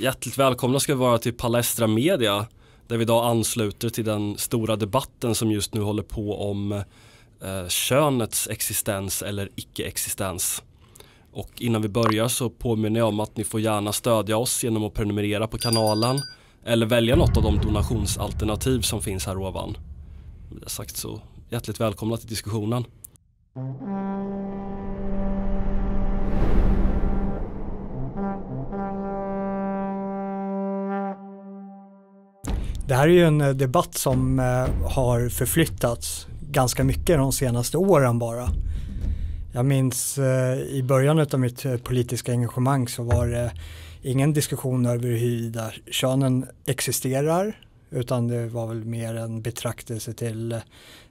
Hjärtligt välkomna ska vi vara till Palestra Media där vi idag ansluter till den stora debatten som just nu håller på om eh, könets existens eller icke-existens. Och innan vi börjar så påminner jag om att ni får gärna stödja oss genom att prenumerera på kanalen eller välja något av de donationsalternativ som finns här ovan. Med det sagt så hjärtligt välkomna till diskussionen. Det här är ju en eh, debatt som eh, har förflyttats ganska mycket de senaste åren bara. Jag minns eh, i början av mitt politiska engagemang så var det ingen diskussion över huruvida könen existerar utan det var väl mer en betraktelse till eh,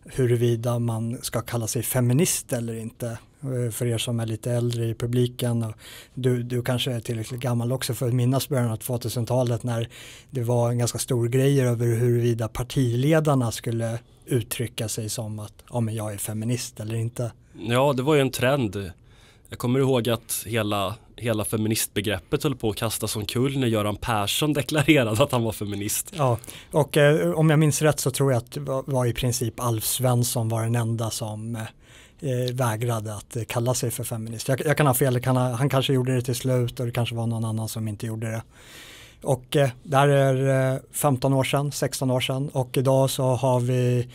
huruvida man ska kalla sig feminist eller inte. Eh, för er som är lite äldre i publiken, och du, du kanske är tillräckligt gammal också för att minnas början av 2000-talet när det var en ganska stor grej över huruvida partiledarna skulle uttrycka sig som att ja, men jag är feminist eller inte. Ja, det var ju en trend jag kommer ihåg att hela, hela feministbegreppet höll på att kastas omkull när Göran Persson deklarerade att han var feminist. Ja, och eh, om jag minns rätt så tror jag att var, var i princip Alf Svensson var den enda som eh, eh vägrade att eh, kalla sig för feminist. Jag, jag kan ha fel, kan ha, han kanske gjorde det till slut och det kanske var någon annan som inte gjorde det. Och eh, det här är 15 eh, år sedan, 16 år sedan och idag så har vi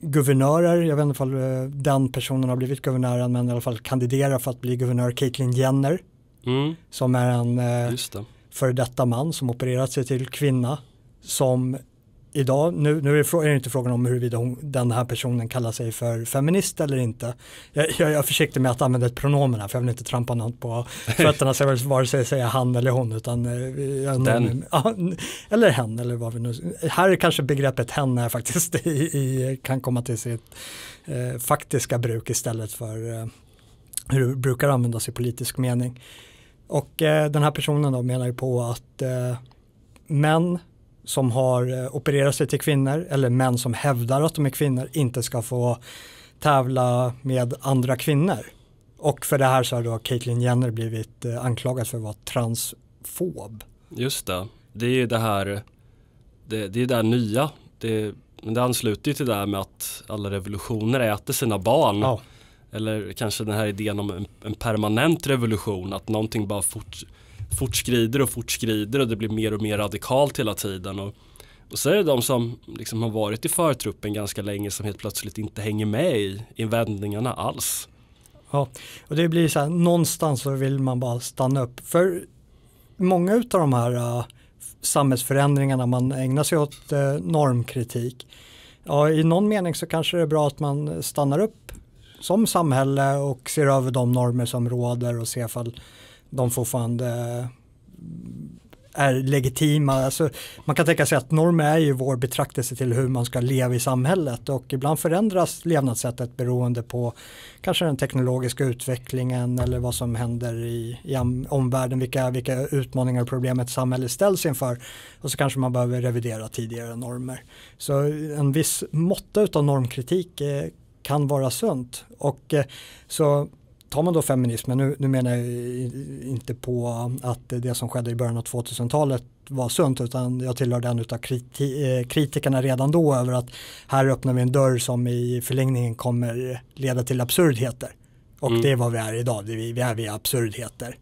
guvernörer, jag vet inte om eh, den personen har blivit guvernören men i alla fall kandiderar för att bli guvernör Caitlyn Jenner mm. som är en uh, det. före detta man som opererat sig till kvinna som idag, nu, nu är det inte frågan om huruvida hon, den här personen kallar sig för feminist eller inte. Jag, jag, jag är försiktig med att använda ett pronomen här för jag vill inte trampa något på fötterna så jag vill vare sig säga han eller hon utan eh, den. eller hen eller vad vi nu, här är kanske begreppet hen är faktiskt i, i, kan komma till sitt eh, faktiska bruk istället för eh, hur det brukar användas i politisk mening. Och eh, den här personen då menar ju på att eh, män som har eh, opererat sig till kvinnor eller män som hävdar att de är kvinnor inte ska få tävla med andra kvinnor. Och för det här så har då Caitlyn Jenner blivit eh, anklagad för att vara transfob. Just det, det är ju det här, det, det är det här nya. Det, det ansluter ju till det här med att alla revolutioner äter sina barn. Ja. Eller kanske den här idén om en, en, permanent revolution, att någonting bara fortsätter fortskrider och fortskrider och det blir mer och mer radikalt hela tiden. Och, och så är det de som liksom har varit i förtruppen ganska länge som helt plötsligt inte hänger med i, i vändningarna alls. Ja, och det blir så här någonstans så vill man bara stanna upp. För många av de här uh, samhällsförändringarna man ägnar sig åt uh, normkritik. Ja, i någon mening så kanske det är bra att man stannar upp som samhälle och ser över de normer som råder och ser ifall de fortfarande är legitima. Alltså, man kan tänka sig att normer är ju vår betraktelse till hur man ska leva i samhället och ibland förändras levnadssättet beroende på kanske den teknologiska utvecklingen eller vad som händer i, i omvärlden, vilka, vilka utmaningar och problem ett samhälle ställs inför. Och så kanske man behöver revidera tidigare normer. Så en viss måtta utav normkritik eh, kan vara sunt. Och eh, så tar man då feminismen, nu, nu menar jag inte på att det som skedde i början av 2000-talet var sunt utan jag tillhörde en av kriti eh, kritikerna redan då över att här öppnar vi en dörr som i förlängningen kommer leda till absurdheter. Och mm. det är vad vi är idag, vi är via absurdheter.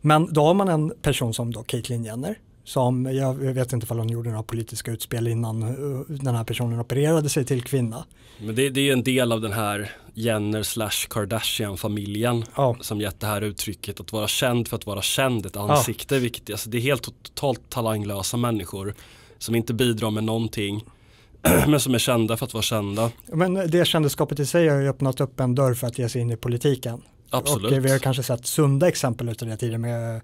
Men då har man en person som då Caitlyn Jenner som, jag vet inte om hon gjorde några politiska utspel innan eh, den här personen opererade sig till kvinna. Men det, det är en del av den här Jenner slash Kardashian familjen ja. som gett det här uttrycket att vara känd för att vara känd, ett ansikte ja. vilket, alltså det är helt totalt talanglösa människor som inte bidrar med någonting men som är kända för att vara kända. Men det kändeskapet i sig har ju öppnat upp en dörr för att ge sig in i politiken. Absolut. Och vi har kanske sett sunda exempel utav det tidigare med eh,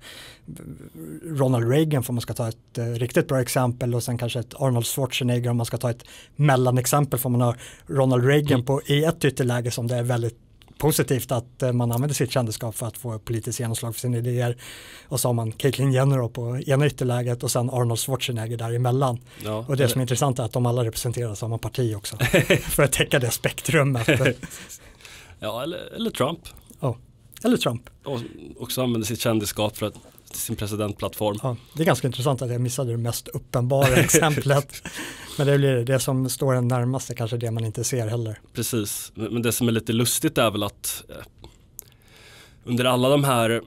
Ronald Reagan för om man ska ta ett eh, riktigt bra exempel och sen kanske ett Arnold Schwarzenegger om man ska ta ett mellanexempel får man ha Ronald Reagan mm. på, i ett ytterläge som det är väldigt positivt att eh, man använder sitt kändisskap för att få politiskt genomslag för sina idéer. Och så har man Caitlyn Jenner på ena ytterläget och sen Arnold Schwarzenegger däremellan. Ja, och det, det som är intressant är att de alla representerar samma parti också. för att täcka det spektrumet. ja, eller, eller Trump eller Trump. Och också använder sitt kändisskap för att sin presidentplattform. Ja, det är ganska intressant att jag missade det mest uppenbara exemplet. Men det blir det som står en närmast kanske det man inte ser heller. Precis, men det som är lite lustigt är väl att eh, under alla de här,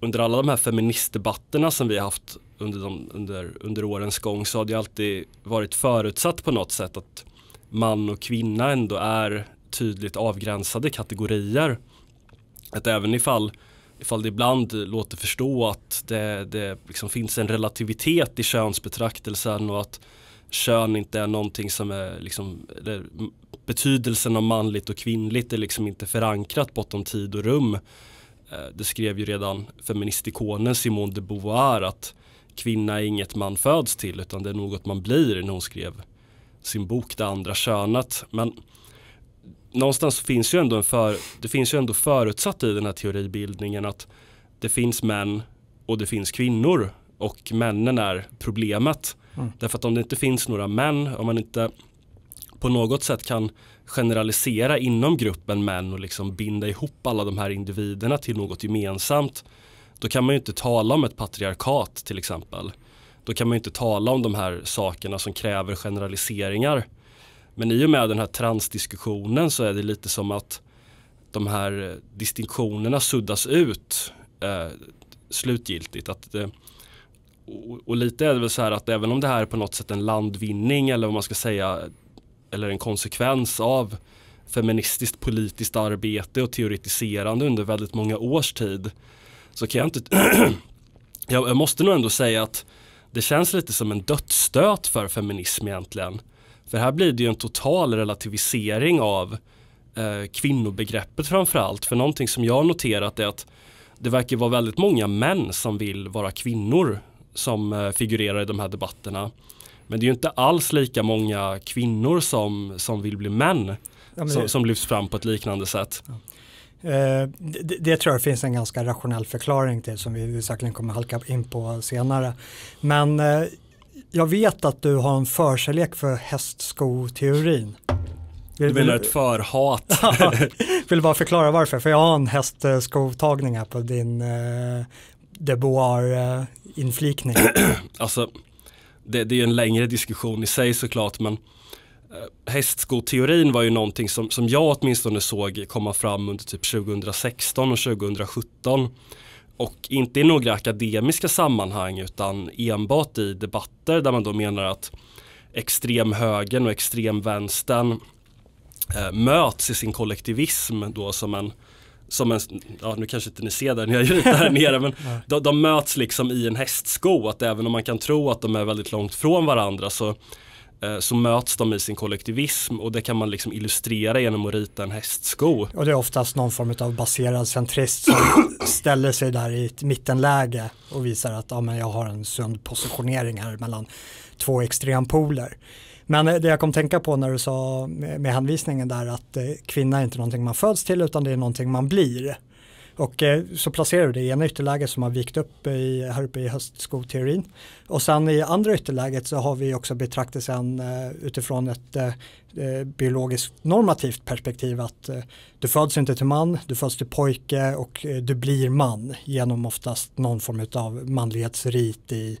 under alla de här feministdebatterna som vi har haft under, de, under, under årens gång så har det alltid varit förutsatt på något sätt att man och kvinna ändå är tydligt avgränsade kategorier. Att även ifall, ifall det ibland låter förstå att det, det liksom finns en relativitet i könsbetraktelsen och att kön inte är någonting som är liksom, betydelsen av manligt och kvinnligt är liksom inte förankrat bortom tid och rum. Eh, det skrev ju redan feministikonen Simone de Beauvoir att kvinna är inget man föds till utan det är något man blir när hon skrev sin bok Det andra könet. Men någonstans finns ju ändå en för, det finns ju ändå förutsatt i den här teoribildningen att det finns män och det finns kvinnor och männen är problemet. Mm. Därför att om det inte finns några män, om man inte på något sätt kan generalisera inom gruppen män och liksom binda ihop alla de här individerna till något gemensamt. Då kan man ju inte tala om ett patriarkat till exempel. Då kan man ju inte tala om de här sakerna som kräver generaliseringar. Men i och med den här transdiskussionen så är det lite som att de här eh, distinktionerna suddas ut eh, slutgiltigt. Att, eh, och, och, lite är det väl så här att även om det här är på något sätt en landvinning eller vad man ska säga eller en konsekvens av feministiskt politiskt arbete och teoretiserande under väldigt många års tid så kan jag inte jag, jag måste nog ändå säga att det känns lite som en dödsstöt för feminism egentligen. För här blir det ju en total relativisering av eh, kvinnobegreppet framförallt. För någonting som jag har noterat är att det verkar vara väldigt många män som vill vara kvinnor som eh, figurerar i de här debatterna. Men det är ju inte alls lika många kvinnor som, som vill bli män ja, det... som, som, lyfts fram på ett liknande sätt. Ja. Eh, det, det, tror jag finns en ganska rationell förklaring till som vi säkert kommer halka in på senare. Men eh, jag vet att du har en förkärlek för hästskoteorin. Du menar ett förhat? Ja, vill bara förklara varför, för jag har en hästskotagning här på din eh, Deboar-inflikning. alltså, det, det är en längre diskussion i sig såklart, men eh, hästskoteorin var ju någonting som, som jag åtminstone såg komma fram under typ 2016 och 2017 och inte i några akademiska sammanhang utan enbart i debatter där man då menar att extremhögern och extremvänstern eh, möts i sin kollektivism då som en som en, ja nu kanske inte ni ser det när jag gör här nere men de, de möts liksom i en hästsko att även om man kan tro att de är väldigt långt från varandra så Eh, så möts de i sin kollektivism och det kan man liksom illustrera genom att rita en hästsko. Och det är oftast någon form av baserad centrist som ställer sig där i ett mittenläge och visar att ja, men jag har en sund positionering här mellan två extrempoler. Men eh, det jag kom tänka på när du sa med hänvisningen där att eh, kvinna är inte någonting man föds till utan det är någonting man blir. Och eh, så placerar du det i ena ytterläget som har vikt upp i, här uppe i höstskoteorin. Och sen i andra ytterläget så har vi också betraktelsen eh, utifrån ett eh, Eh, biologiskt normativt perspektiv att eh, du föds inte till man, du föds till pojke och eh, du blir man genom oftast någon form av manlighetsrit i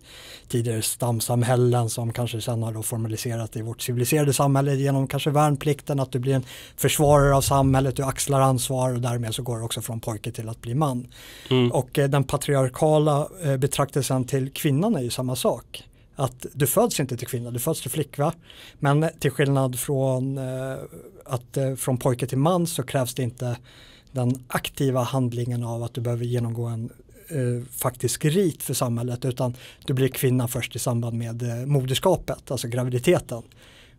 tidigare stamsamhällen som kanske sen har formaliserat i vårt civiliserade samhälle genom kanske värnplikten, att du blir en försvarare av samhället, du axlar ansvar och därmed så går det också från pojke till att bli man. Mm. Och den patriarkala betraktelsen till kvinnan är ju samma sak att du föds inte till kvinna, du föds till flickva. Men till skillnad från, eh, att, eh, från pojke till man så krävs det inte den aktiva handlingen av att du behöver genomgå en eh, faktisk rit för samhället utan du blir kvinna först i samband med eh, moderskapet, alltså graviditeten.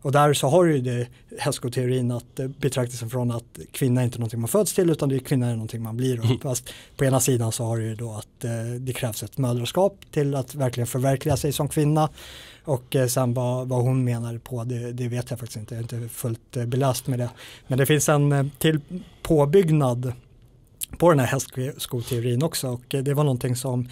Och där så har du ju det hästskoteorin att eh, betraktelsen från att kvinna är inte någonting man föds till utan det är kvinna är någonting man blir. Mm. Fast på ena sidan så har du ju då att eh, det krävs ett mödraskap till att verkligen förverkliga sig som kvinna. Och eh, sen vad, vad hon menar på det, det, vet jag faktiskt inte, jag är inte fullt eh, beläst med det. Men det finns en till påbyggnad på den här hästskoteorin också och det var någonting som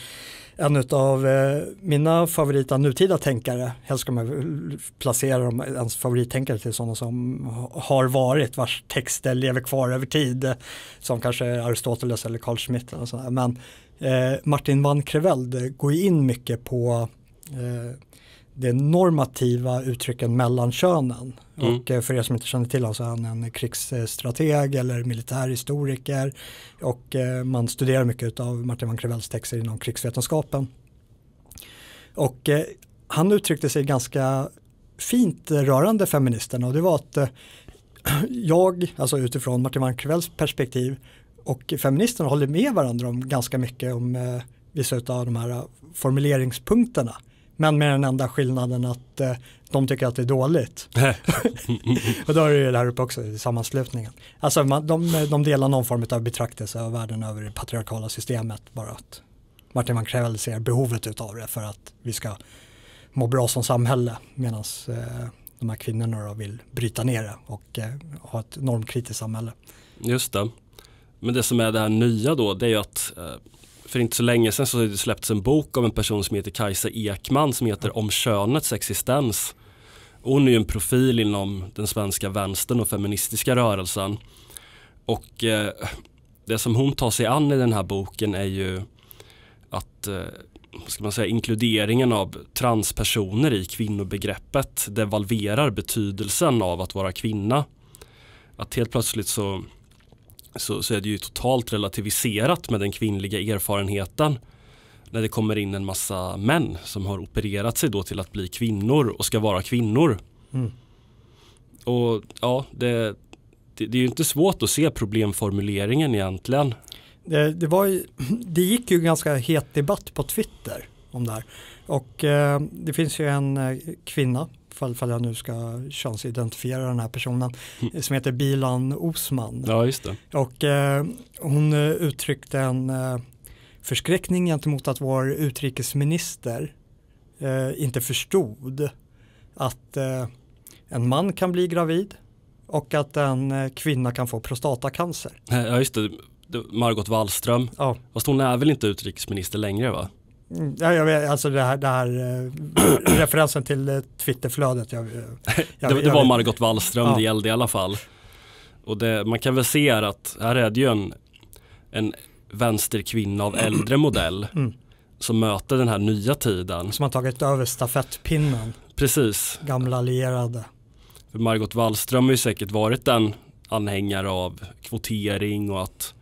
en av eh, mina favorita nutida tänkare, helst ska man placera dem, ens favorittänkare till sådana som har varit, vars texter lever kvar över tid, som kanske Aristoteles eller Carl Schmitt. Eller sådär. Men eh, Martin van Creveld går in mycket på eh, det normativa uttrycken mellan könen. Mm. Och eh, för er som inte känner till honom så är han en krigsstrateg eller militärhistoriker. Och eh, man studerar mycket av Martin van Krevels texter inom krigsvetenskapen. Och eh, han uttryckte sig ganska fint rörande feministerna och det var att jag, alltså utifrån Martin van Krevels perspektiv och feministerna håller med varandra om ganska mycket om vissa av de här formuleringspunkterna. Men med den enda skillnaden att eh, de tycker att det är dåligt. och då är det ju där uppe också i sammanslutningen. Alltså man, de, de delar någon form av betraktelse av världen över det patriarkala systemet. Bara att Martin van Krevel ser behovet av det för att vi ska må bra som samhälle. Medan eh, de här kvinnorna då vill bryta ner det och eh, ha ett normkritiskt samhälle. Just det. Men det som är det här nya då, det är ju att eh, för inte så länge sedan så har det släppts en bok av en person som heter Kajsa Ekman som heter Om könets existens. hon är ju en profil inom den svenska vänstern och feministiska rörelsen. Och eh, det som hon tar sig an i den här boken är ju att eh, ska man säga, inkluderingen av transpersoner i kvinnobegreppet devalverar betydelsen av att vara kvinna. Att helt plötsligt så så, så är det ju totalt relativiserat med den kvinnliga erfarenheten när det kommer in en massa män som har opererat sig då till att bli kvinnor och ska vara kvinnor. Mm. Och ja, det, det, det, är ju inte svårt att se problemformuleringen egentligen. Det, det, var ju, det gick ju ganska het debatt på Twitter om det här. Och eh, det finns ju en eh, kvinna fall, fall jag nu ska könsidentifiera den här personen, mm. som heter Bilan Osman. Ja, just det. Och eh, hon eh, uttryckte en eh, förskräckning gentemot att vår utrikesminister eh, inte förstod att eh, en man kan bli gravid och att en eh, kvinna kan få prostatacancer. Ja, just det. Margot Wallström. Ja. Fast hon är väl inte utrikesminister längre va? Ja, jag vet, alltså det här, det här eh, referensen till eh, Twitterflödet. Jag, eh, jag, det, det var Margot Wallström ja. det gällde i alla fall. Och det, man kan väl se att här är det ju en, en vänsterkvinna av äldre modell mm. som möter den här nya tiden. Som har tagit över stafettpinnen. Precis. Gamla allierade. För Margot Wallström har ju säkert varit en anhängare av kvotering och att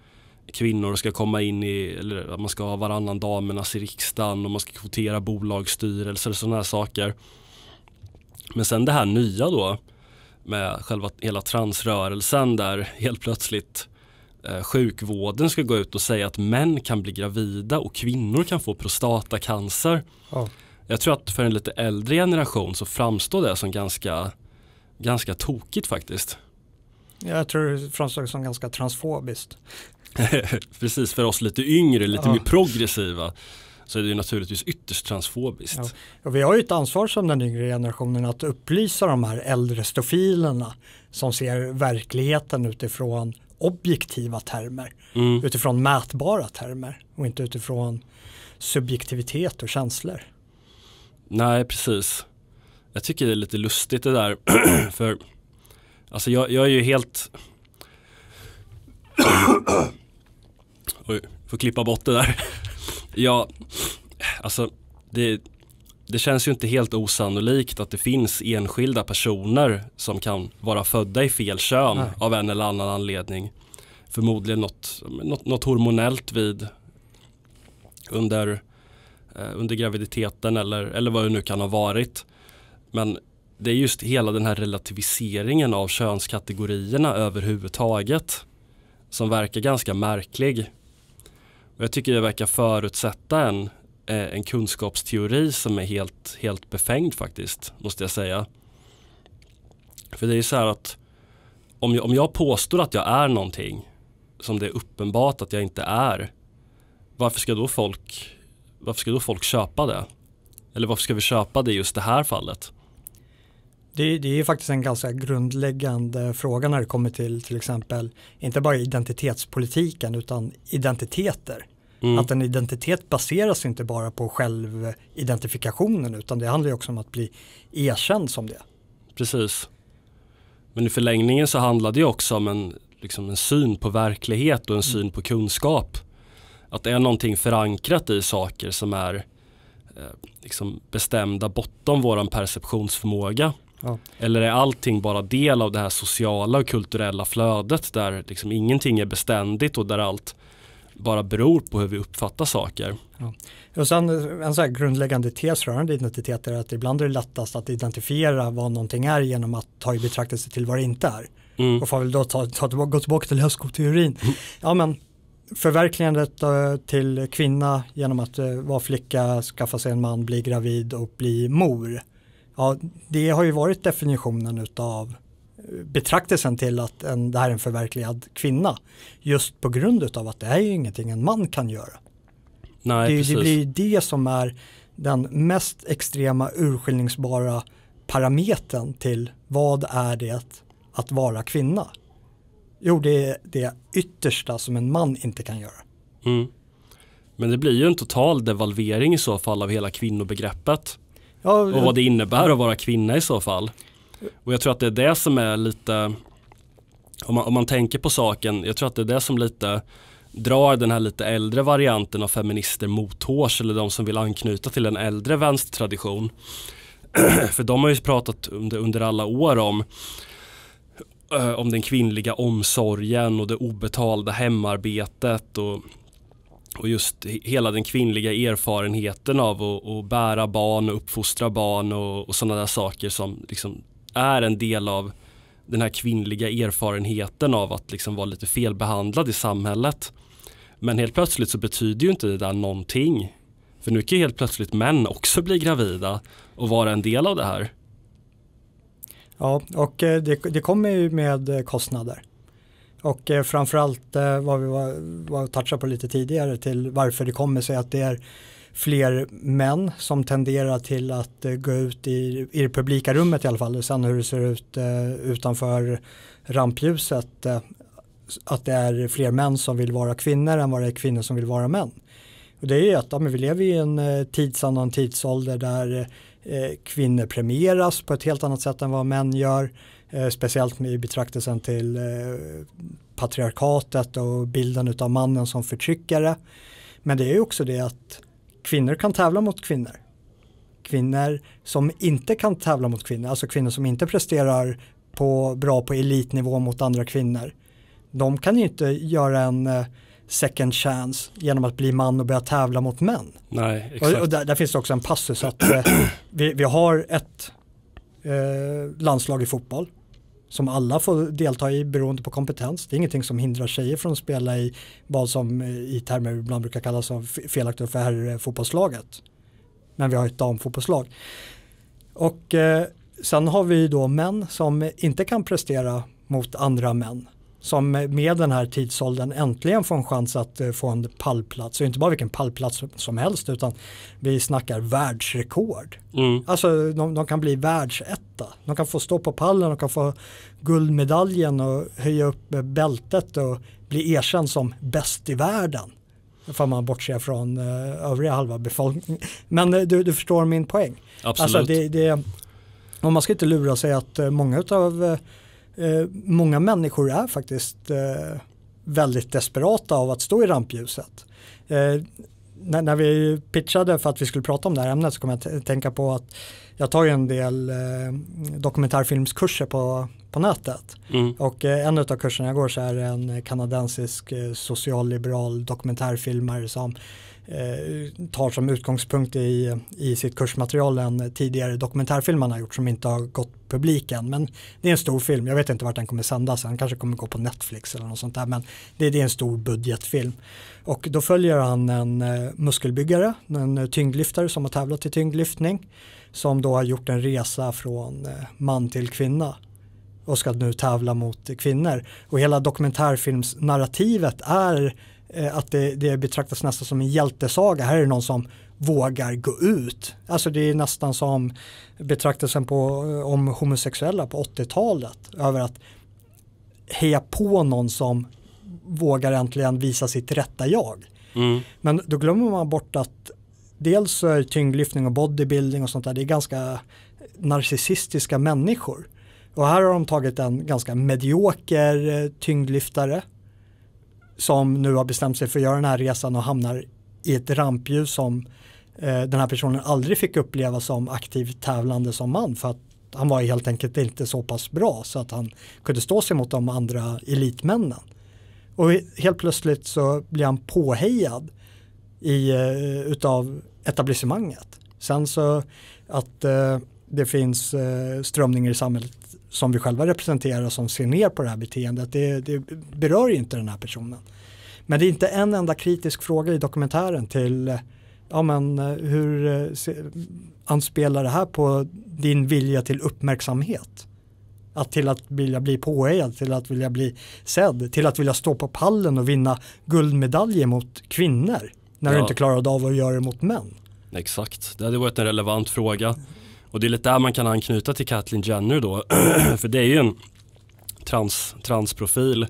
kvinnor ska komma in i, eller att man ska ha varannan damernas i riksdagen och man ska kvotera bolagsstyrelser och sådana här saker. Men sen det här nya då med själva hela transrörelsen där helt plötsligt eh, sjukvården ska gå ut och säga att män kan bli gravida och kvinnor kan få prostatacancer. Ja. Jag tror att för en lite äldre generation så framstår det som ganska, ganska tokigt faktiskt. Jag tror det framstår som ganska transfobiskt. Precis, för oss lite yngre, lite ja. mer progressiva så är det ju naturligtvis ytterst transfobiskt. Ja. Och vi har ju ett ansvar som den yngre generationen att upplysa de här äldre stofilerna som ser verkligheten utifrån objektiva termer, mm. utifrån mätbara termer och inte utifrån subjektivitet och känslor. Nej, precis. Jag tycker det är lite lustigt det där. för alltså jag, jag är ju helt Oj, får klippa bort det där. ja, alltså det, det känns ju inte helt osannolikt att det finns enskilda personer som kan vara födda i fel kön Nej. av en eller annan anledning. Förmodligen något, något, något hormonellt vid under, eh, under graviditeten eller, eller vad det nu kan ha varit. Men det är just hela den här relativiseringen av könskategorierna överhuvudtaget som verkar ganska märklig. jag tycker det verkar förutsätta en, eh, en kunskapsteori som är helt, helt befängd faktiskt, måste jag säga. För det är ju så här att om jag, om jag påstår att jag är någonting som det är uppenbart att jag inte är, varför ska då folk, varför ska då folk köpa det? Eller varför ska vi köpa det i just det här fallet? Det, det, är faktiskt en ganska grundläggande fråga när det kommer till till exempel inte bara identitetspolitiken utan identiteter. Mm. Att en identitet baseras inte bara på självidentifikationen utan det handlar ju också om att bli erkänd som det. Precis. Men i förlängningen så handlar det också om en, liksom en syn på verklighet och en mm. syn på kunskap. Att det är någonting förankrat i saker som är eh, liksom bestämda bortom vår perceptionsförmåga. Ja. Eller är allting bara del av det här sociala och kulturella flödet där liksom ingenting är beständigt och där allt bara beror på hur vi uppfattar saker. Ja. Och sen en så grundläggande tes rörande identitet är att ibland är det lättast att identifiera vad någonting är genom att ta i betraktelse till vad det inte är. Mm. Och får vi då ta, ta, gå tillbaka till högskoleteorin. Mm. Ja, men förverkligandet eh, till kvinna genom att eh, vara flicka, skaffa sig en man, bli gravid och bli mor. Ja, det har ju varit definitionen av eh, betraktelsen till att en, det här är en förverkligad kvinna. Just på grund av att det här är ju ingenting en man kan göra. Nej, det, det blir det som är den mest extrema urskiljningsbara parametern till vad är det att vara kvinna? Jo, det är det yttersta som en man inte kan göra. Mm. Men det blir ju en total devalvering i så fall av hela kvinnobegreppet. Ja, och vad det innebär att vara kvinna i så fall. Och jag tror att det är det som är lite, om man, om man tänker på saken, jag tror att det är det som lite drar den här lite äldre varianten av feminister mothårs eller de som vill anknyta till en äldre vänstertradition. För de har ju pratat under, under alla år om eh, om den kvinnliga omsorgen och det obetalda hemarbetet och och just hela den kvinnliga erfarenheten av att, att bära barn och uppfostra barn och, och sådana där saker som liksom är en del av den här kvinnliga erfarenheten av att liksom vara lite felbehandlad i samhället. Men helt plötsligt så betyder ju inte det där någonting. För nu kan ju helt plötsligt män också bli gravida och vara en del av det här. Ja, och eh, det, det kommer ju med eh, kostnader. Och eh, framförallt eh, vad vi var, var touchade på lite tidigare till varför det kommer sig att det är fler män som tenderar till att eh, gå ut i, i det publika rummet i alla fall. Sen hur det ser ut eh, utanför rampljuset. Eh, att det är fler män som vill vara kvinnor än vad det är kvinnor som vill vara män. Och det är ju att ja, vi lever i en eh, tidsannan tidsålder där eh, kvinnor premieras på ett helt annat sätt än vad män gör. Eh, speciellt i betraktelsen till eh, patriarkatet och bilden av mannen som förtryckare. Men det är ju också det att kvinnor kan tävla mot kvinnor. Kvinnor som inte kan tävla mot kvinnor, alltså kvinnor som inte presterar på, bra på elitnivå mot andra kvinnor. De kan ju inte göra en eh, second chance genom att bli man och börja tävla mot män. Nej, exakt. Och, och där, där, finns det också en passus att eh, vi, vi har ett eh, landslag i fotboll som alla får delta i beroende på kompetens. Det är ingenting som hindrar tjejer från att spela i vad som eh, i termer ibland brukar kallas av felaktigt för herrfotbollslaget. Eh, Men vi har ett damfotbollslag. Och eh, sen har vi då män som inte kan prestera mot andra män som med den här tidsåldern äntligen får en chans att eh, få en pallplats. Och inte bara vilken pallplats som helst utan vi snackar världsrekord. Mm. Alltså de, de, kan bli världsetta. De kan få stå på pallen, och kan få guldmedaljen och höja upp eh, bältet och bli erkänd som bäst i världen. Får man bortse från eh, övriga halva befolkningen. Men du, du förstår min poäng. Alltså, Absolut. Alltså, det, det, och man ska inte lura sig att många av eh, många människor är faktiskt eh, väldigt desperata av att stå i rampljuset. Eh, när, när, vi pitchade för att vi skulle prata om det här ämnet så kom jag att tänka på att jag tar ju en del eh, dokumentärfilmskurser på, på nätet. Mm. Och eh, en av kurserna jag går så är en kanadensisk eh, socialliberal dokumentärfilmare som Eh, tar som utgångspunkt i, i sitt kursmaterial en tidigare dokumentärfilm han har gjort som inte har gått publiken. Men det är en stor film, jag vet inte vart den kommer sändas, den kanske kommer gå på Netflix eller något sånt där. Men det, det är en stor budgetfilm. Och då följer han en eh, muskelbyggare, en tyngdlyftare som har tävlat i tyngdlyftning. Som då har gjort en resa från eh, man till kvinna och ska nu tävla mot kvinnor. Och hela dokumentärfilmsnarrativet är Eh, att det, det betraktas nästan som en hjältesaga. Här är det någon som vågar gå ut. Alltså det är nästan som betraktelsen på, eh, om homosexuella på 80-talet. Över att heja på någon som vågar äntligen visa sitt rätta jag. Mm. Men då glömmer man bort att dels så är tyngdlyftning och bodybuilding och sånt där, det är ganska narcissistiska människor. Och här har de tagit en ganska medioker eh, tyngdlyftare som nu har bestämt sig för att göra den här resan och hamnar i ett rampljus som eh, den här personen aldrig fick uppleva som aktiv tävlande som man för att han var helt enkelt inte så pass bra så att han kunde stå sig mot de andra elitmännen. Och helt plötsligt så blir han påhejad i, eh, utav etablissemanget. Sen så att eh, det finns eh, strömningar i samhället som vi själva representerar som ser ner på det här beteendet, det, det berör inte den här personen. Men det är inte en enda kritisk fråga i dokumentären till ja, men, eh, hur eh, anspelar det här på din vilja till uppmärksamhet? Att till att vilja bli påhejad, till att vilja bli sedd, till att vilja stå på pallen och vinna guldmedaljer mot kvinnor när ja. du inte klarade av att göra det mot män. Exakt, det hade varit en relevant fråga. Och det är lite där man kan anknyta till Kathleen Jenner då. för det är ju en trans, transprofil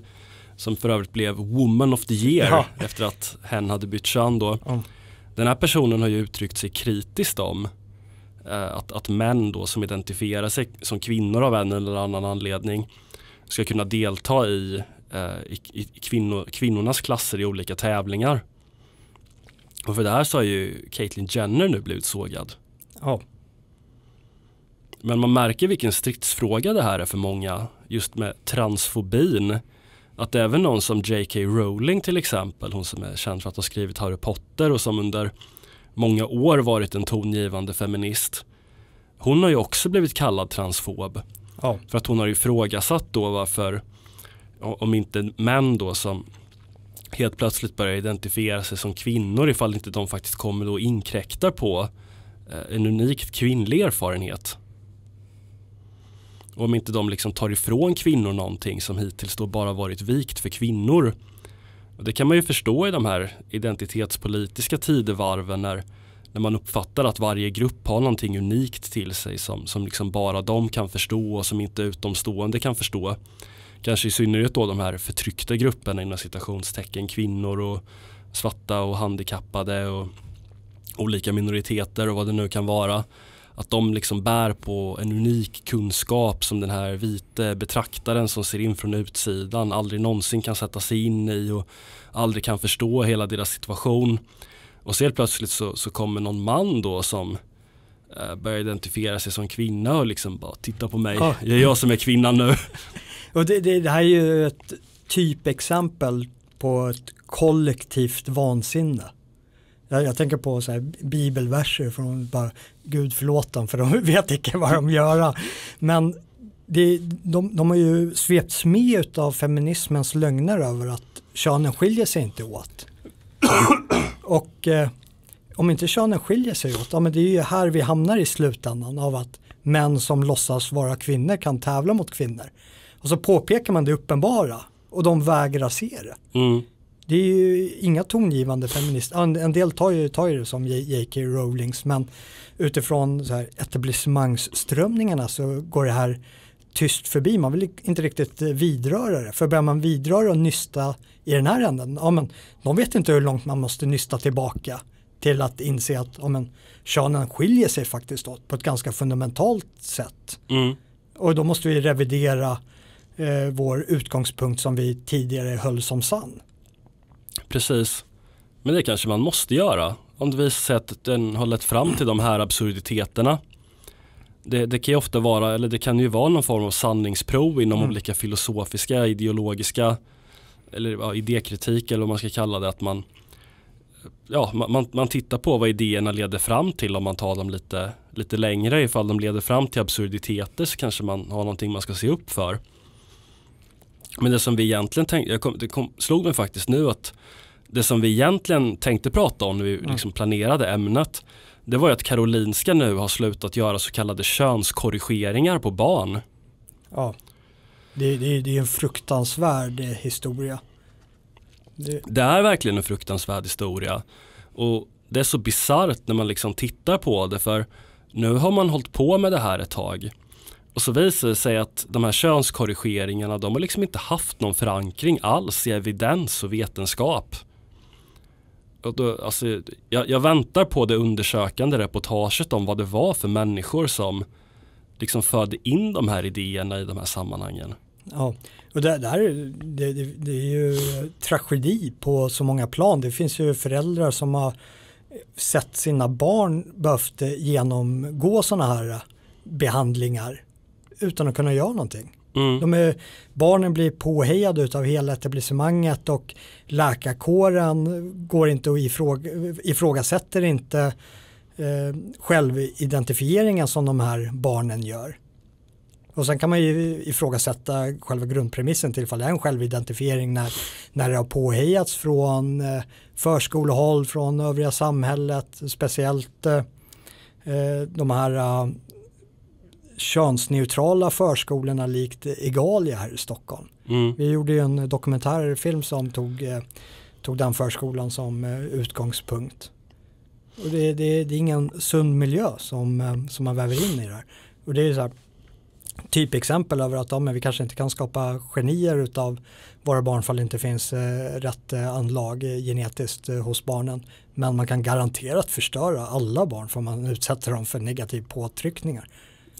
som för övrigt blev Woman of the Year ja. efter att hen hade bytt kön då. Mm. Den här personen har ju uttryckt sig kritiskt om eh, att, att män då som identifierar sig som kvinnor av en eller annan anledning ska kunna delta i, eh, i, i kvinnor, kvinnornas klasser i olika tävlingar. Och för det här så har ju Caitlyn Jenner nu blivit sågad. Ja. Men man märker vilken stridsfråga det här är för många, just med transfobin. Att även någon som J.K. Rowling till exempel, hon som är känd för att ha skrivit Harry Potter och som under många år varit en tongivande feminist. Hon har ju också blivit kallad transfob. Ja. För att hon har ifrågasatt då varför, om inte män då som helt plötsligt börjar identifiera sig som kvinnor ifall inte de faktiskt kommer då inkräktar på eh, en unikt kvinnlig erfarenhet. Och om inte de liksom tar ifrån kvinnor någonting som hittills då bara varit vikt för kvinnor. Och det kan man ju förstå i de här identitetspolitiska tidevarven när, när man uppfattar att varje grupp har någonting unikt till sig som, som liksom bara de kan förstå och som inte utomstående kan förstå. Kanske i synnerhet då de här förtryckta grupperna inom citationstecken, kvinnor och svarta och handikappade och olika minoriteter och vad det nu kan vara att de liksom bär på en unik kunskap som den här vite betraktaren som ser in från utsidan aldrig någonsin kan sätta sig in i och aldrig kan förstå hela deras situation. Och så helt plötsligt så, så kommer någon man då som eh, börjar identifiera sig som kvinna och liksom bara titta på mig, det är jag som är kvinnan nu. Och det, det, det här är ju ett typexempel på ett kollektivt vansinne. Jag, jag, tänker på så här, bibelverser från bara Gud förlåt dem för de vet inte vad de gör. Men det, de, de har ju svepts med av feminismens lögner över att könen skiljer sig inte åt. Och eh, om inte könen skiljer sig åt, ja men det är ju här vi hamnar i slutändan av att män som låtsas vara kvinnor kan tävla mot kvinnor. Och så påpekar man det uppenbara och de vägrar se det. Mm det är ju inga tongivande feminister, en, del tar ju, tar ju det som J.K. Rowlings men utifrån så här etablissemangsströmningarna så går det här tyst förbi, man vill inte riktigt vidröra det. För börjar man vidröra och nysta i den här änden, ja men de vet inte hur långt man måste nysta tillbaka till att inse att ja, men, könen skiljer sig faktiskt åt på ett ganska fundamentalt sätt. Mm. Och då måste vi revidera eh, vår utgångspunkt som vi tidigare höll som sann. Precis. Men det kanske man måste göra. Om det visar sig att den har lett fram till de här absurditeterna. Det, det, kan ju ofta vara, eller det kan ju vara någon form av sanningsprov inom mm. olika filosofiska, ideologiska eller ja, idékritik eller vad man ska kalla det. Att man, ja, man, man tittar på vad idéerna leder fram till om man tar dem lite, lite längre. Ifall de leder fram till absurditeter så kanske man har någonting man ska se upp för. Men det som vi egentligen tänkte, det kom, slog mig faktiskt nu att det som vi egentligen tänkte prata om när vi mm. liksom mm. planerade ämnet det var ju att Karolinska nu har slutat göra så kallade könskorrigeringar på barn. Ja, det, det, det är en fruktansvärd eh, historia. Det... det... är verkligen en fruktansvärd historia. Och det är så bisarrt när man liksom tittar på det för nu har man hållit på med det här ett tag. Och så visar det sig att de här könskorrigeringarna de har liksom inte haft någon förankring alls i evidens och vetenskap. Och då, alltså, jag, jag, väntar på det undersökande reportaget om vad det var för människor som liksom födde in de här idéerna i de här sammanhangen. Ja, och det, där, det, det, det är ju tragedi på så många plan. Det finns ju föräldrar som har sett sina barn behövt genomgå sådana här behandlingar utan att kunna göra någonting. Mm. De är, barnen blir påhejade av hela etablissemanget och läkarkåren går inte och ifråg, ifrågasätter inte eh, självidentifieringen som de här barnen gör. Och sen kan man ju ifrågasätta själva grundpremissen till ifall det är en självidentifiering när, när det har påhejats från eh, förskolehåll, från övriga samhället, speciellt eh, eh de här eh, könsneutrala förskolorna likt Egalia här i Stockholm. Mm. Vi gjorde ju en dokumentärfilm som tog, eh, tog den förskolan som eh, utgångspunkt. Och det, det, det är ingen sund miljö som, eh, som man väver in i det här. Och det är så här, typexempel över att ja, men vi kanske inte kan skapa genier utav våra barn fall det inte finns eh, rätt anlag genetiskt eh, hos barnen. Men man kan garanterat förstöra alla barn för man utsätter dem för negativ påtryckningar.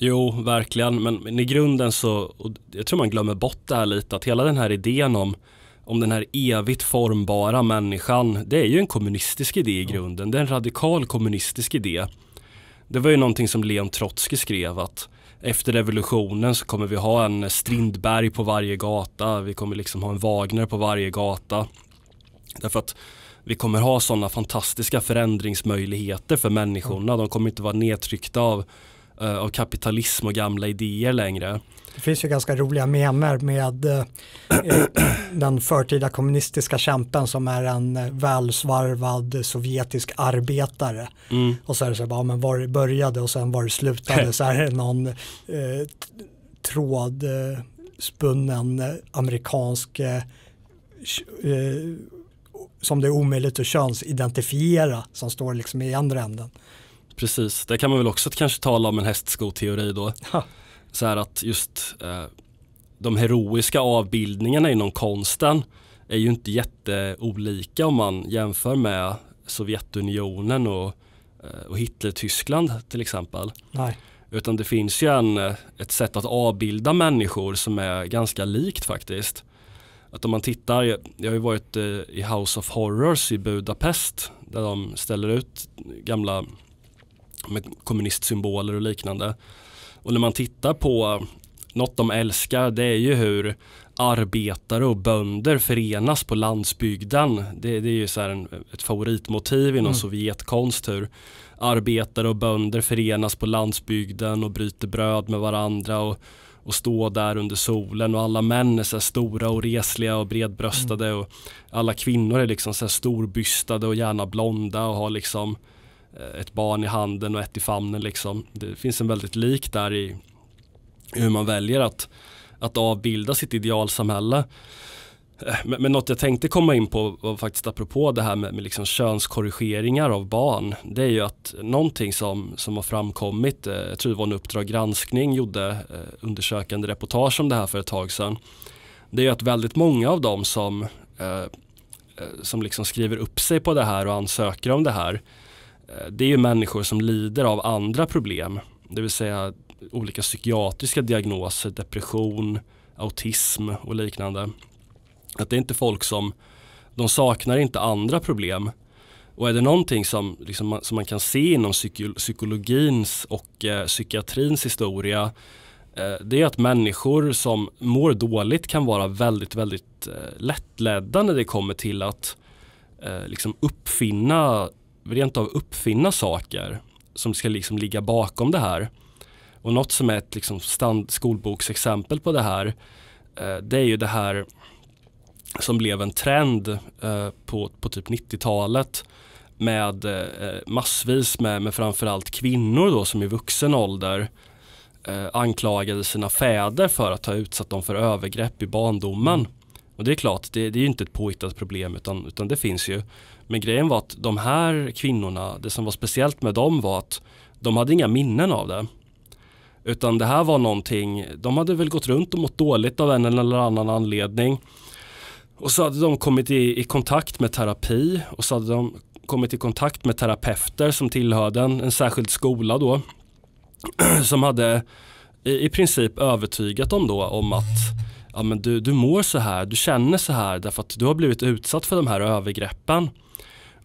Jo, verkligen. Men, men i grunden så, jag tror man glömmer bort det här lite, att hela den här idén om om den här evigt formbara människan. Det är ju en kommunistisk idé i grunden. Det är en radikal kommunistisk idé. Det var ju någonting som Leon Trotsky skrev att efter revolutionen så kommer vi ha en Strindberg på varje gata. Vi kommer liksom ha en Wagner på varje gata. Därför att vi kommer ha sådana fantastiska förändringsmöjligheter för människorna. De kommer inte vara nedtryckta av Eh, av kapitalism och gamla idéer längre. Det finns ju ganska roliga memer med eh, eh den förtida kommunistiska kämpen som är en eh, välsvarvad sovjetisk arbetare. Mm. Och så är det så här, ja, men var det började och sen var det slutade så är det någon eh, trådspunnen eh, amerikansk som det är omöjligt att könsidentifiera som står liksom i andra änden. Precis, det kan man väl också kanske tala om en hästskoteori då. Ha. Så här att just eh, de heroiska avbildningarna inom konsten är ju inte jätteolika om man jämför med Sovjetunionen och, eh, och Hitler-Tyskland till exempel. Nej. Utan det finns ju en, eh, ett sätt att avbilda människor som är ganska likt faktiskt. Att om man tittar, jag har ju varit eh, i House of Horrors i Budapest där de ställer ut gamla med kommunistsymboler och liknande. Och när man tittar på något de älskar det är ju hur arbetare och bönder förenas på landsbygden. Det, det är ju så en, ett favoritmotiv inom mm. Sovjetkonst hur arbetare och bönder förenas på landsbygden och bryter bröd med varandra och, och stå där under solen och alla män är så stora och resliga och bredbröstade mm. och alla kvinnor är liksom så storbystade och gärna blonda och har liksom Eh, ett barn i handen och ett i famnen. Liksom. Det finns en väldigt lik där i hur man väljer att, att avbilda sitt idealsamhälle. Eh, men, men något jag tänkte komma in på, var faktiskt apropå det här med, med liksom könskorrigeringar av barn, det är ju att någonting som, som har framkommit, eh, jag tror det var en Uppdrag granskning gjorde undersökande reportage om det här för ett tag sedan, det är ju att väldigt många av dem som, som liksom skriver upp sig på det här och ansöker om det här, Eh, det är ju människor som lider av andra problem. Det vill säga olika psykiatriska diagnoser, depression, autism och liknande. Att det är inte folk som, de saknar inte andra problem. Och är det någonting som, liksom, som man kan se inom psykologins och eh, psykiatrins historia eh, det är att människor som mår dåligt kan vara väldigt, väldigt eh, lättledda när det kommer till att liksom uppfinna rent av uppfinna saker som ska liksom ligga bakom det här. Och något som är ett liksom stand, skolboksexempel på det här eh, det är ju det här som blev en trend eh, på, på typ 90-talet med eh, massvis med, med framförallt kvinnor då som i vuxen ålder eh, anklagade sina fäder för att ha utsatt dem för övergrepp i barndomen. Och det är klart, det, det är ju inte ett påhittat problem utan, utan det finns ju. Men grejen var att de här kvinnorna, det som var speciellt med dem var att de hade inga minnen av det. Utan det här var någonting, de hade väl gått runt och mått dåligt av en eller annan anledning. Och så hade de kommit i, i kontakt med terapi och så hade de kommit i kontakt med terapeuter som tillhörde en, en särskild skola då. Som hade i, i princip övertygat dem då om att ja, men du, du mår så här, du känner så här därför att du har blivit utsatt för de här övergreppen.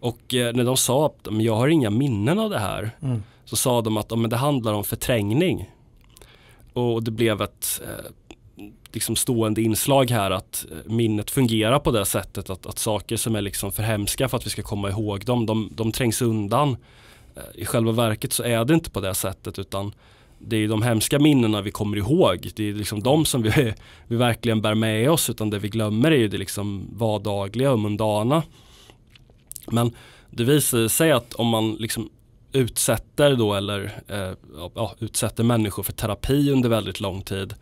Och eh, när de sa att men jag har inga minnen av det här mm. så sa de att ja, men det handlar om förträngning. Och det blev ett eh, liksom stående inslag här att eh, minnet fungerar på det sättet att, att saker som är liksom för hemska för att vi ska komma ihåg dem, de, de trängs undan. Eh, I själva verket så är det inte på det sättet utan det är ju de hemska minnena vi kommer ihåg. Det är liksom de som vi, vi verkligen bär med oss utan det vi glömmer är ju det liksom vardagliga och mundana. Men det visar sig att om man liksom utsätter då eller eh, ja, utsätter människor för terapi under väldigt lång tid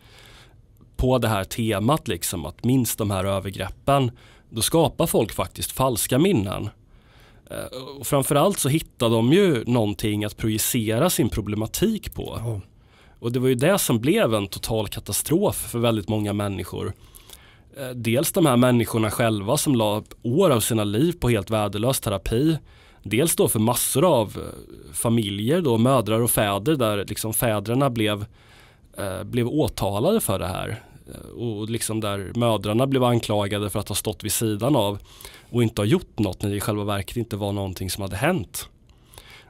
på det här temat liksom att minst de här övergreppen då skapar folk faktiskt falska minnen Eh, och framförallt så hittade de ju någonting att projicera sin problematik på. Oh. Och det var ju det som blev en total katastrof för väldigt många människor. Eh, dels de här människorna själva som la år av sina liv på helt värdelös terapi. Dels då för massor av eh, familjer, då, mödrar och fäder där liksom fäderna blev, eh, blev åtalade för det här. Eh, och liksom där mödrarna blev anklagade för att ha stått vid sidan av och inte ha gjort något när det i själva verket inte var någonting som hade hänt.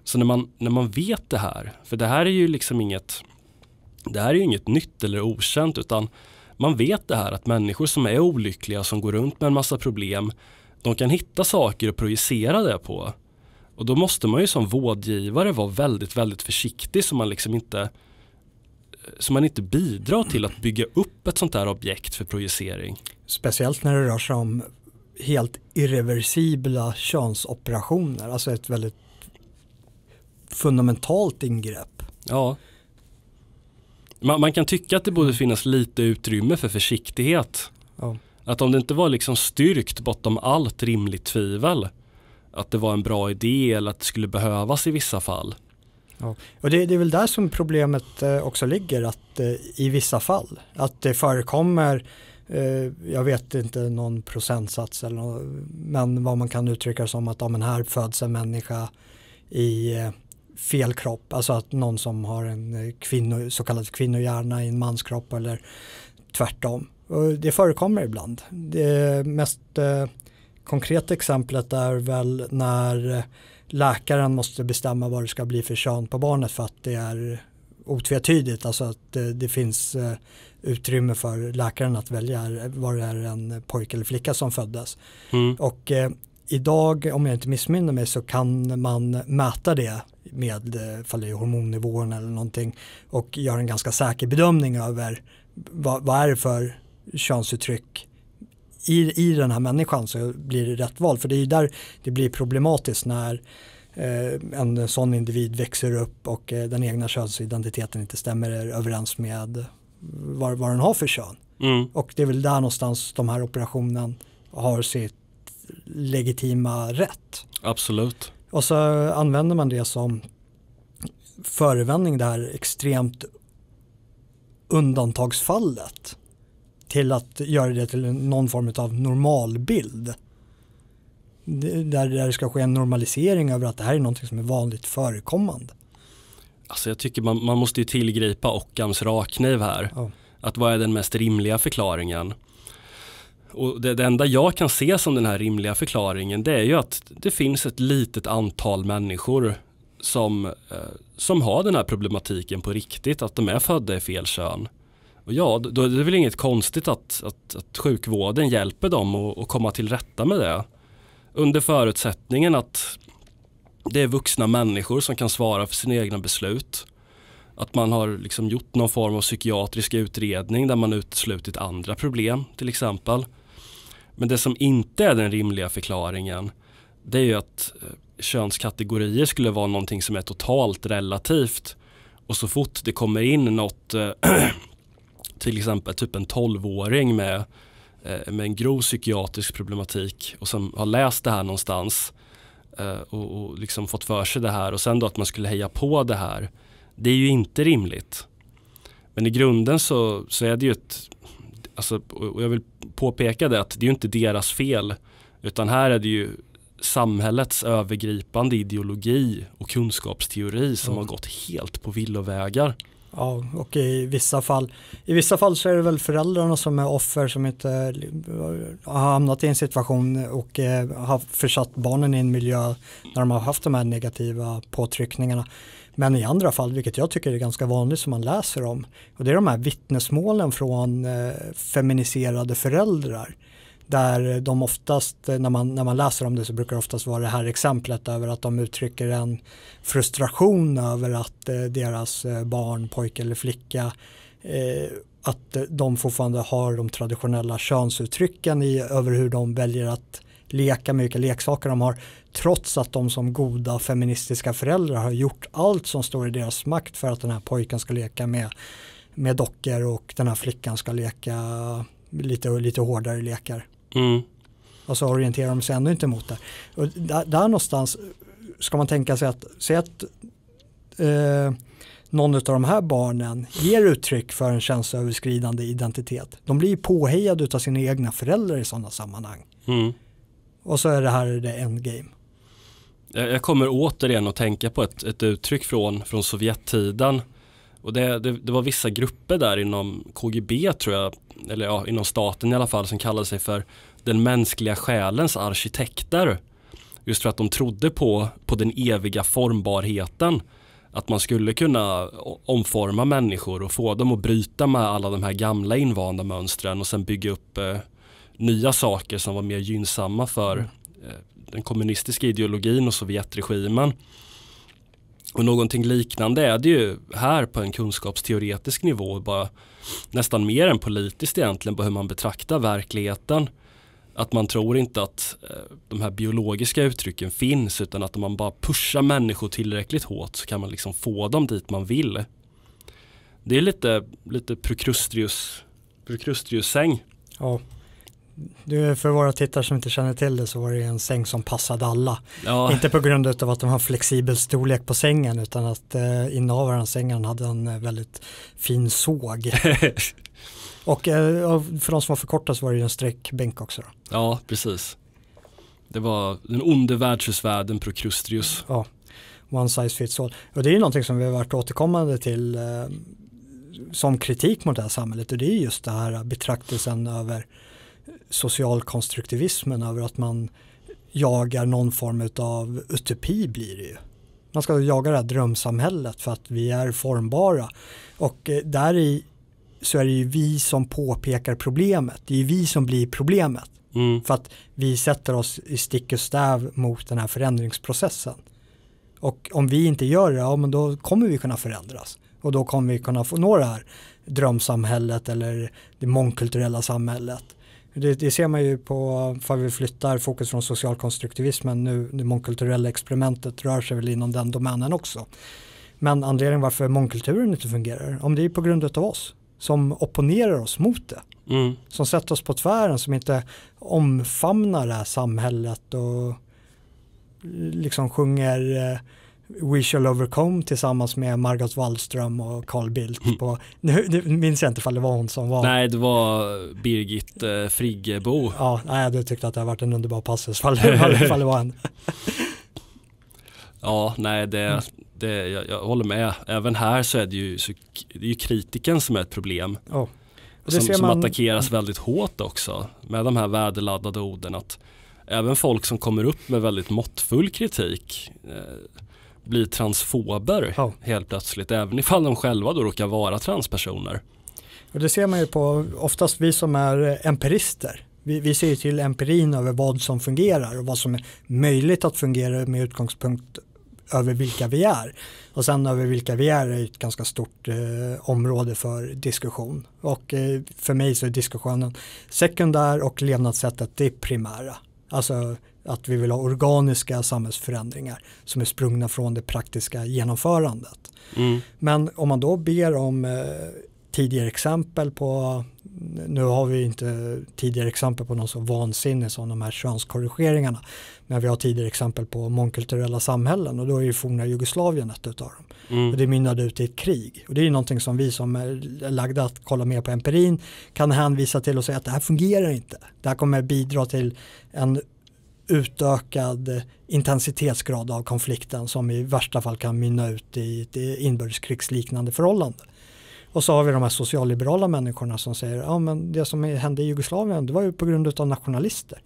Så när man, när man vet det här, för det här är ju liksom inget, det här är ju inget nytt eller okänt utan man vet det här att människor som är olyckliga, som går runt med en massa problem, de kan hitta saker och projicera det på. Och då måste man ju som vårdgivare vara väldigt, väldigt försiktig så man liksom inte så man inte bidrar till att bygga upp ett sånt här objekt för projicering. Speciellt när det rör sig om helt irreversibla könsoperationer, alltså ett väldigt fundamentalt ingrepp. Ja. Man, man kan tycka att det borde finnas lite utrymme för försiktighet. Ja. Att om det inte var liksom styrkt bortom allt rimligt tvivel att det var en bra idé eller att det skulle behövas i vissa fall Ja. Och det, det, är väl där som problemet eh, också ligger att eh, i vissa fall att det förekommer eh, jag vet inte någon procentsats eller något, men vad man kan uttrycka som att ja, men här föds en människa i fel kropp, alltså att någon som har en kvinno, så kallad kvinnohjärna i en manskropp eller tvärtom. Och det förekommer ibland. Det mest konkreta exemplet är väl när läkaren måste bestämma vad det ska bli för kön på barnet för att det är otvetydigt, alltså att eh, det finns eh, utrymme för läkaren att välja var det är en pojke eller flicka som föddes. Mm. Och eh, idag, om jag inte missminner mig, så kan man mäta det med fall det hormonnivån eller någonting och göra en ganska säker bedömning över vad, vad är det för könsuttryck i, i den här människan så blir det rätt val. För det är ju där det blir problematiskt när eh, en sån individ växer upp och eh, den egna könsidentiteten inte stämmer överens med vad, vad den har för kön. Mm. Och det är väl där någonstans de här operationen har sitt legitima rätt. Absolut. Och så använder man det som förevändning det här extremt undantagsfallet till att göra det till någon form av normalbild. Där, det ska ske en normalisering över att det här är något som är vanligt förekommande. Alltså jag tycker man, man måste ju tillgripa Occams rakkniv här. Ja. Att vad är den mest rimliga förklaringen? Och det, det, enda jag kan se som den här rimliga förklaringen det är ju att det finns ett litet antal människor som, eh, som har den här problematiken på riktigt. Att de är födda i fel kön. Och ja, då är det väl inget konstigt att, att, att sjukvården hjälper dem att, att komma till rätta med det. Under förutsättningen att det är vuxna människor som kan svara för sina egna beslut. Att man har liksom gjort någon form av psykiatrisk utredning där man uteslutit andra problem till exempel. Men det som inte är den rimliga förklaringen det är ju att eh, könskategorier skulle vara någonting som är totalt relativt. Och så fort det kommer in något eh, till exempel typ en 12-åring med, eh, med en grov psykiatrisk problematik och som har läst det här någonstans eh, och, och liksom fått för sig det här och sen då att man skulle heja på det här. Det är ju inte rimligt. Men i grunden så, så är det ju ett, alltså, och jag vill påpeka det att det är ju inte deras fel utan här är det ju samhällets övergripande ideologi och kunskapsteori som mm. har gått helt på villovägar. Ja, och i vissa fall, i vissa fall så är det väl föräldrarna som är offer som inte har hamnat i en situation och eh, har försatt barnen i en miljö där de har haft de här negativa påtryckningarna. Men i andra fall, vilket jag tycker är ganska vanligt som man läser om, och det är de här vittnesmålen från eh, feminiserade föräldrar där de oftast, när man, när man läser om det så brukar det oftast vara det här exemplet över att de uttrycker en frustration över att eh, deras eh, barn, pojke eller flicka eh, att de fortfarande har de traditionella könsuttrycken i, över hur de väljer att leka med vilka leksaker de har trots att de som goda feministiska föräldrar har gjort allt som står i deras makt för att den här pojken ska leka med, med dockor och den här flickan ska leka lite, lite hårdare lekar. Mm. Och så orienterar de sig ändå inte mot det. Och där, där någonstans ska man tänka sig att, se att eh, någon av de här barnen ger uttryck för en känsloöverskridande identitet. De blir påhejade av sina egna föräldrar i sådana sammanhang. Mm. Och så är det här det endgame. Jag kommer återigen att tänka på ett, ett uttryck från, från Sovjettiden och det, det, det, var vissa grupper där inom KGB tror jag, eller ja, inom staten i alla fall, som kallade sig för den mänskliga själens arkitekter. Just för att de trodde på, på den eviga formbarheten. Att man skulle kunna omforma människor och få dem att bryta med alla de här gamla invanda mönstren och sen bygga upp eh, nya saker som var mer gynnsamma för mm. eh, den kommunistiska ideologin och Sovjetregimen. Och någonting liknande är det ju här på en kunskapsteoretisk nivå, bara nästan mer än politiskt egentligen på hur man betraktar verkligheten. Att man tror inte att eh, de här biologiska uttrycken finns utan att om man bara pushar människor tillräckligt hårt så kan man liksom få dem dit man vill. Det är lite, lite Procrustrius, Procrustrius säng. Ja. Du, för våra tittare som inte känner till det så var det en säng som passade alla. Ja. Inte på grund av att de har flexibel storlek på sängen utan att eh, innehavaren av sängen hade en eh, väldigt fin såg. och eh, för de som var förkortade så var det ju en sträckbänk också. Då. Ja, precis. Det var den onde världshusvärden Procrustrius. Ja, one size fits all. Och det är ju någonting som vi har varit återkommande till eh, som kritik mot det här samhället och det är just det här betraktelsen över socialkonstruktivismen över att man jagar någon form av utopi blir det ju. Man ska jaga det här drömsamhället för att vi är formbara. Och eh, där i så är det ju vi som påpekar problemet. Det är ju vi som blir problemet. Mm. För att vi sätter oss i stick och stäv mot den här förändringsprocessen. Och om vi inte gör det, ja men då kommer vi kunna förändras. Och då kommer vi kunna få nå det här drömsamhället eller det mångkulturella samhället. Det, det, ser man ju på för vi flyttar fokus från socialkonstruktivismen nu, det mångkulturella experimentet rör sig väl inom den domänen också. Men anledningen varför mångkulturen inte fungerar, om det är på grund av oss som opponerar oss mot det. Mm. Som sätter oss på tvären, som inte omfamnar det här samhället och liksom sjunger eh, We Shall Overcome tillsammans med Margot Wallström och Carl Bildt. Mm. På, nu, nu minns jag inte ifall det var hon som var. Nej, det var Birgit eh, Friggebo. Ja, nej, du tyckte att det hade varit en underbar passus ifall, ifall det var en. ja, nej, det, mm. det, jag, jag, håller med. Även här så är det ju, så, det är ju kritiken som är ett problem. Oh. Som, man... som, attackeras mm. väldigt hårt också med de här värdeladdade orden. Att även folk som kommer upp med väldigt måttfull kritik eh, bli transfober ja. helt plötsligt, även ifall de själva då råkar vara transpersoner. Och det ser man ju på, oftast vi som är eh, empirister, vi, vi ser ju till empirin över vad som fungerar och vad som är möjligt att fungera med utgångspunkt över vilka vi är. Och sen över vilka vi är är ett ganska stort eh, område för diskussion. Och eh, för mig så är diskussionen sekundär och levnadssättet det primära. Alltså att vi vill ha organiska samhällsförändringar som är sprungna från det praktiska genomförandet. Mm. Men om man då ber om eh, tidigare exempel på, nu har vi inte tidigare exempel på någon så vansinnig som de här könskorrigeringarna, men vi har tidigare exempel på mångkulturella samhällen och då är ju forna Jugoslavien ett utav dem. Mm. Och det mynnade ut i ett krig. Och det är någonting som vi som är lagda att kolla mer på empirin kan hänvisa till och säga att det här fungerar inte. Det här kommer bidra till en utökad intensitetsgrad av konflikten som i värsta fall kan mynna ut i ett inbördeskrigsliknande förhållande. Och så har vi de här socialliberala människorna som säger ja men det som hände i Jugoslavien det var ju på grund av nationalister.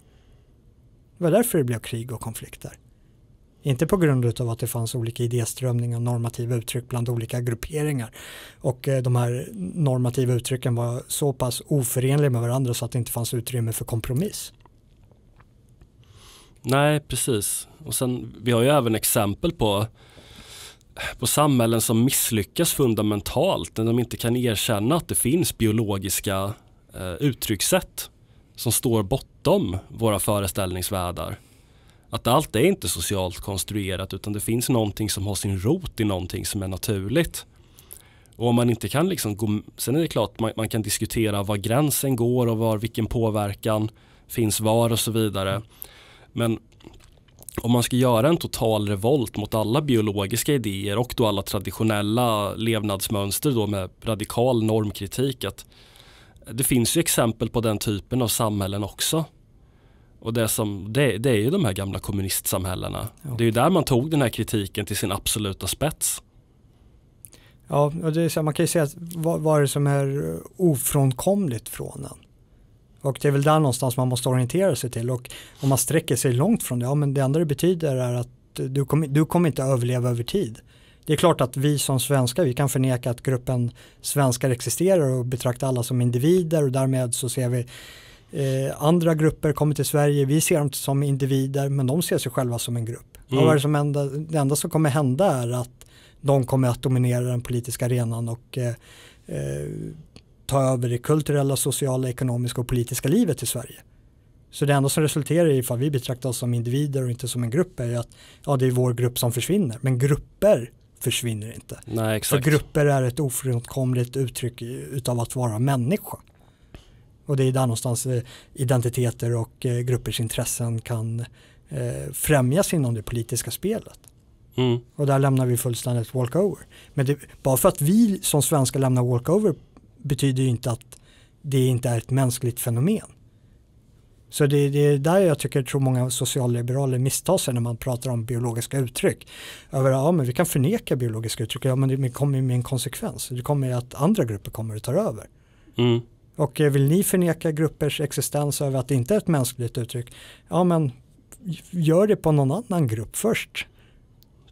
Det var därför det blev krig och konflikter. Inte på grund av att det fanns olika idéströmningar och normativa uttryck bland olika grupperingar. Och eh, de här normativa uttrycken var så pass oförenliga med varandra så att det inte fanns utrymme för kompromiss. Nej, precis. Och sen, vi har ju även exempel på, på samhällen som misslyckas fundamentalt när de inte kan erkänna att det finns biologiska eh, uttryckssätt som står bortom våra föreställningsvärldar. Att allt är inte socialt konstruerat utan det finns någonting som har sin rot i någonting som är naturligt. Och om man inte kan liksom gå, sen är det klart man, man kan diskutera var gränsen går och var vilken påverkan finns var och så vidare. Men om man ska göra en total revolt mot alla biologiska idéer och då alla traditionella levnadsmönster då med radikal normkritik. Att det finns ju exempel på den typen av samhällen också. Och det, som, det, det är ju de här gamla kommunistsamhällena. Ja. Det är ju där man tog den här kritiken till sin absoluta spets. Ja, och det är så, man kan ju säga att vad, vad är det som är ofrånkomligt från den? Och det är väl där någonstans man måste orientera sig till och om man sträcker sig långt från det, ja men det enda det betyder är att du kommer, du kommer inte överleva över tid. Det är klart att vi som svenskar, vi kan förneka att gruppen svenskar existerar och betrakta alla som individer och därmed så ser vi eh, andra grupper kommer till Sverige, vi ser dem som individer men de ser sig själva som en grupp. Mm. Och det, som enda, det enda som kommer hända är att de kommer att dominera den politiska arenan och eh, eh, ta över det kulturella, sociala, ekonomiska och politiska livet i Sverige. Så det enda som resulterar i ifall vi betraktar oss som individer och inte som en grupp är ju att ja, det är vår grupp som försvinner. Men grupper försvinner inte. Nej, exakt. För grupper är ett ofrånkomligt uttryck utav att vara människa. Och det är där någonstans eh, identiteter och eh, gruppers intressen kan eh, främjas inom det politiska spelet. Mm. Och där lämnar vi fullständigt walkover. Men det, bara för att vi som svenskar lämnar walkover betyder ju inte att det inte är ett mänskligt fenomen. Så det, det, är där jag tycker, tror många socialliberaler misstar sig när man pratar om biologiska uttryck. Över, ja men vi kan förneka biologiska uttryck, ja men det kommer med en konsekvens. Det kommer att andra grupper kommer att ta över. Mm. Och eh, vill ni förneka gruppers existens över att det inte är ett mänskligt uttryck, ja men gör det på någon annan grupp först.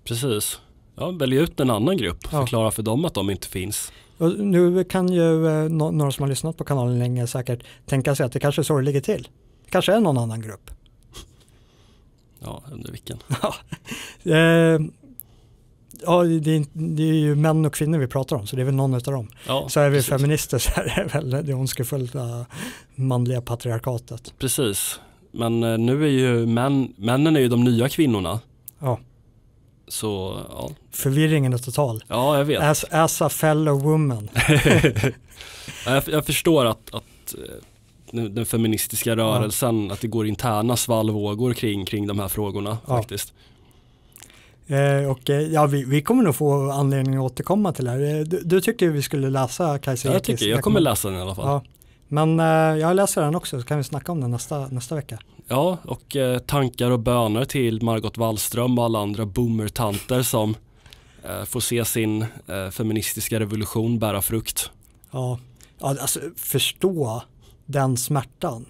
Precis. Ja, välj ut en annan grupp, förklara ja. för dem att de inte finns nu kan ju eh, några som har lyssnat på kanalen länge säkert tänka sig att det kanske är så det ligger till. Det kanske är någon annan grupp. Ja, under vilken? ja, eh, det är, ju män och kvinnor vi pratar om, så det är väl någon av dem. Ja, så är vi precis. feminister så är det väl det ondskefulla manliga patriarkatet. Precis, men eh, nu är ju män, männen är ju de nya kvinnorna. Ja. Så, ja. Förvirringen är total. Ja, jag vet. As, as a fellow woman. jag, jag, förstår att, att eh, den feministiska rörelsen, ja. att det går interna svallvågor kring, kring de här frågorna ja. faktiskt. Eh, och eh, ja, vi, vi, kommer nog få anledning att återkomma till det här. Eh, du, du tyckte vi skulle läsa Kajsa ja, jag, tycker, jag kommer läsa den i alla fall. Ja. Men eh, jag läser den också så kan vi snacka om den nästa, nästa vecka. Ja, och eh, tankar och böner till Margot Wallström och alla andra boomertanter som eh, får se sin eh, feministiska revolution bära frukt. Ja, ja alltså förstå den smärtan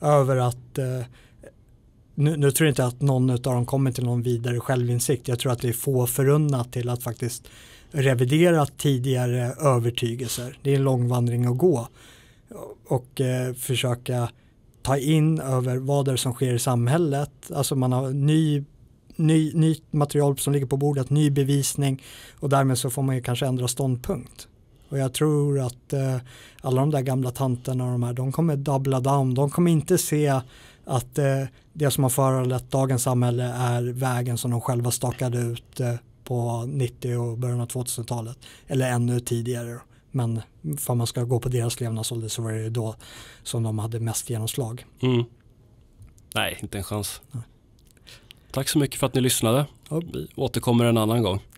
över att eh, nu, nu, tror jag inte att någon av dem kommer till någon vidare självinsikt. Jag tror att det är få förunnat till att faktiskt revidera tidigare övertygelser. Det är en lång vandring att gå och eh, försöka ta in över vad det är som sker i samhället. Alltså man har ny, ny, nytt material som ligger på bordet, ny bevisning och därmed så får man ju kanske ändra ståndpunkt. Och jag tror att eh, alla de där gamla tanterna och de här, de kommer dubbla down. De kommer inte se att eh, det som har föranlett dagens samhälle är vägen som de själva stakade ut eh, på 90 och början av 2000-talet. Eller ännu tidigare. Då. Men om man ska gå på deras levnadsålder så var det då som de hade mest genomslag. Mm. Nej, inte en chans. Nej. Tack så mycket för att ni lyssnade. Vi återkommer en annan gång.